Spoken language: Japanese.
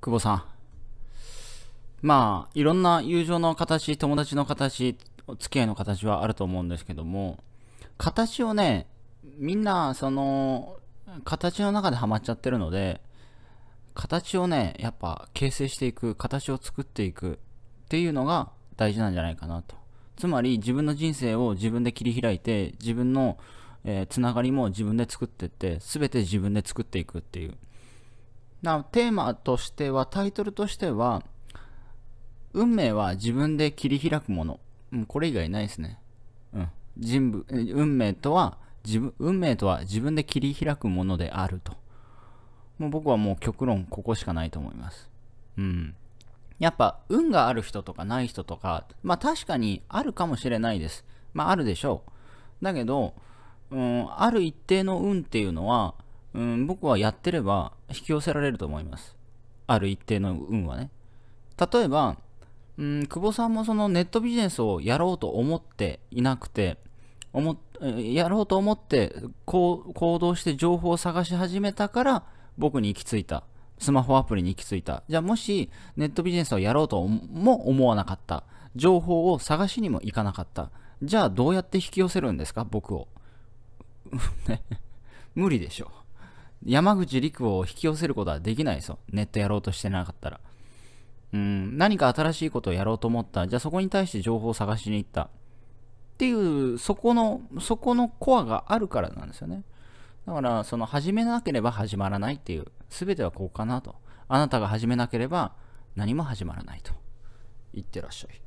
久保さん。まあ、いろんな友情の形、友達の形、お付き合いの形はあると思うんですけども、形をね、みんな、その、形の中でハマっちゃってるので、形をね、やっぱ形成していく、形を作っていくっていうのが大事なんじゃないかなと。つまり自分の人生を自分で切り開いて、自分の、えー、つながりも自分で作ってって、全て自分で作っていくっていう。なテーマとしては、タイトルとしては、運命は自分で切り開くもの。うん、これ以外ないですね。うん。人物、運命とは、自分、運命とは自分で切り開くものであると。もう僕はもう極論ここしかないと思います。うん。やっぱ運がある人とかない人とか、まあ確かにあるかもしれないです。まああるでしょう。だけど、うん、ある一定の運っていうのは、うん、僕はやってれば引き寄せられると思います。ある一定の運はね。例えば、うん、久保さんもそのネットビジネスをやろうと思っていなくて、思やろうと思ってこう行動して情報を探し始めたから僕に行き着いた。スマホアプリに行き着いた。じゃあもしネットビジネスをやろうとも思わなかった。情報を探しにも行かなかった。じゃあどうやって引き寄せるんですか僕を。無理でしょ。山口陸を引き寄せることはできないですよ。ネットやろうとしてなかったら。うん、何か新しいことをやろうと思った。じゃあそこに対して情報を探しに行った。っていう、そこの、そこのコアがあるからなんですよね。だから、その始めなければ始まらないっていう、全てはこうかなと。あなたが始めなければ何も始まらないと。言ってらっしゃい。